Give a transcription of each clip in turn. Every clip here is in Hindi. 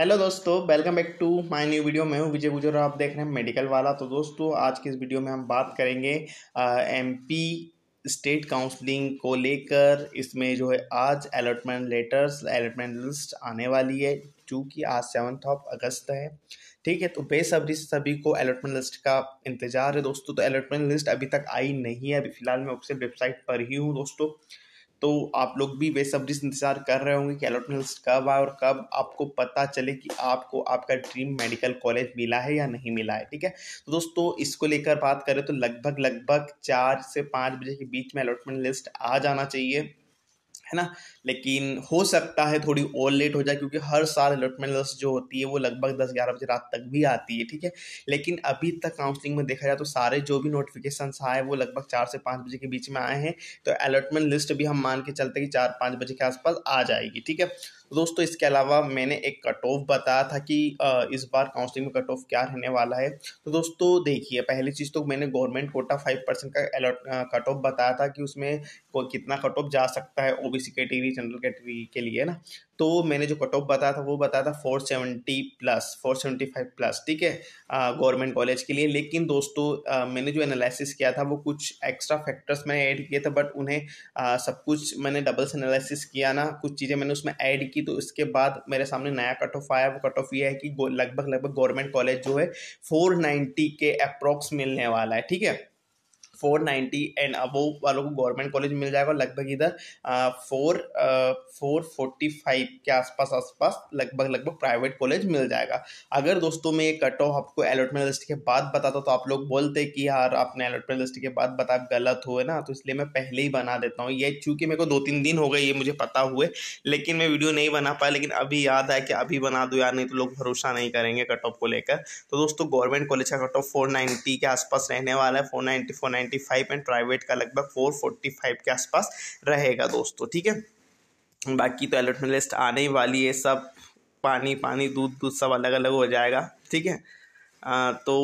हेलो दोस्तों welcome back to my new video मैं हूँ विजय गुजर आप देख रहे हैं मेडिकल वाला तो दोस्तों आज के इस वीडियो में हम बात करेंगे एमपी स्टेट काउंसलिंग को लेकर इसमें जो है आज अलॉटमेंट लेटर्स अलॉटमेंट लिस्ट आने वाली है चूँकि आज सेवन्थ ऑफ अगस्त है ठीक है तो बेसब्री से सभी को अलॉटमेंट लिस्ट का इंतजार है दोस्तों तो अलॉटमेंट लिस्ट अभी तक आई नहीं है अभी फिलहाल मैं ऑफिसियल वेबसाइट पर ही हूँ दोस्तों तो आप लोग भी बेसब्री से इंतज़ार कर रहे होंगे कि अलॉटमेंट लिस्ट कब आए और कब आपको पता चले कि आपको आपका ड्रीम मेडिकल कॉलेज मिला है या नहीं मिला है ठीक है तो दोस्तों इसको लेकर बात करें तो लगभग लगभग चार से पाँच बजे के बीच में अलॉटमेंट लिस्ट आ जाना चाहिए है ना लेकिन हो सकता है थोड़ी और लेट हो जाए क्योंकि हर साल अलॉटमेंट लिस्ट जो होती है वो लगभग दस ग्यारह बजे रात तक भी आती है ठीक है लेकिन अभी तक काउंसलिंग में देखा जाए तो सारे जो भी नोटिफिकेशन आए वो लगभग चार से पाँच बजे के बीच में आए हैं तो अलॉटमेंट लिस्ट भी हम मान के चलते कि चार पाँच बजे के आसपास आ जाएगी ठीक है तो दोस्तों इसके अलावा मैंने एक कट ऑफ बताया था कि इस बार काउंसलिंग में कट ऑफ क्या रहने वाला है तो दोस्तों देखिए पहली चीज़ तो मैंने गवर्नमेंट कोटा फाइव परसेंट का अलॉट कट ऑफ बताया था कि उसमें कितना कट ऑफ जा सकता है O OBC category general category के लिए ना तो मैंने जो कट ऑफ बताया था वो बताया था four seventy plus four seventy five plus ठीक है गवर्नमेंट कॉलेज के लिए लेकिन दोस्तों आ, मैंने जो एनालिसिस किया था वो कुछ एक्स्ट्रा फैक्टर्स मैंने ऐड किए थे बट उन्हें आ, सब कुछ मैंने डबल्स एनालिसिस किया ना कुछ चीज़ें मैंने उसमें ऐड की तो इसके बाद मेरे सामने नया कट ऑफ आया वो कट ऑफ ये है कि लगभग लगभग गवर्नमेंट कॉलेज जो है फोर के अप्रॉक्स मिलने वाला है ठीक है फोर नाइन्टी एंड वो वालों को गवर्नमेंट कॉलेज मिल जाएगा लगभग इधर फोर फोर फोर्टी फाइव के आसपास आसपास लगभग लगभग प्राइवेट कॉलेज मिल जाएगा अगर दोस्तों मैं ये कट ऑफ आपको अलॉटमेंट लिस्ट के बाद बताता तो आप लोग बोलते कि यार आपने अलॉटमेंट लिस्ट के बाद बता गलत हुए ना तो इसलिए मैं पहले ही बना देता हूँ ये चूँकि मेरे को दो तीन दिन हो गए ये मुझे पता हुए लेकिन मैं वीडियो नहीं बना पाया लेकिन अभी याद आया कि अभी बना दो यार नहीं तो लोग भरोसा नहीं करेंगे कट ऑफ को लेकर तो दोस्तों गवर्नमेंट कॉलेज का कट ऑफ फोर के आसपास रहने वाला है four ninety ninety five and private का लगभग फोर फोर्टी फाइव के आसपास रहेगा दोस्तों ठीक है बाकी तो अलॉटमेंट लिस्ट आने ही वाली है सब पानी पानी दूध दूध सब अलग अलग हो जाएगा ठीक है तो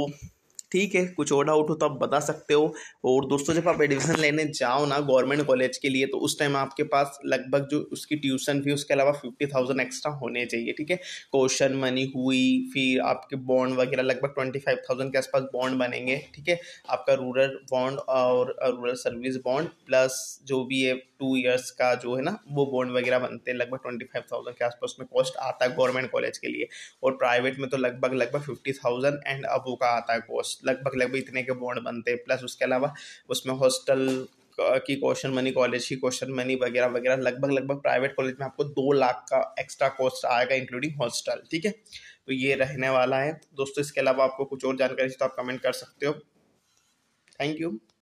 ठीक है कुछ और डाउट हो तो आप बता सकते हो और दोस्तों जब आप एडमिशन लेने जाओ ना गवर्नमेंट कॉलेज के लिए तो उस टाइम आपके पास लगभग जो उसकी ट्यूशन फी उसके अलावा फिफ्टी थाउजेंड एक्स्ट्रा होने चाहिए ठीक है क्वेश्चन मनी हुई फिर आपके बॉन्ड वगैरह लगभग ट्वेंटी फाइव थाउजेंड के आसपास बॉन्ड बनेंगे ठीक है आपका रूरल बॉन्ड और रूरल सर्विस बॉन्ड प्लस जो भी है टू ईयर्स का जो है ना वो बॉन्ड वगैरह बनते हैं लगभग ट्वेंटी फाइव थाउजेंड के आसपास में कॉस्ट आता है गवर्नमेंट कॉलेज के लिए और प्राइवेट में तो लगभग लगभग फिफ्टी थाउजेंड एंड अबो का आता है कॉस्ट लगभग लगभग इतने के बॉन्ड बनते हैं प्लस उसके अलावा उसमें हॉस्टल की क्वेश्चन मनी कॉलेज की क्वेश्चन मनी वगैरह वगैरह लगभग लगभग प्राइवेट कॉलेज में आपको दो लाख का एक्स्ट्रा कॉस्ट आएगा इंक्लूडिंग हॉस्टल ठीक है तो ये रहने वाला है दोस्तों इसके अलावा आपको कुछ और जानकारी तो आप कमेंट कर सकते हो थैंक यू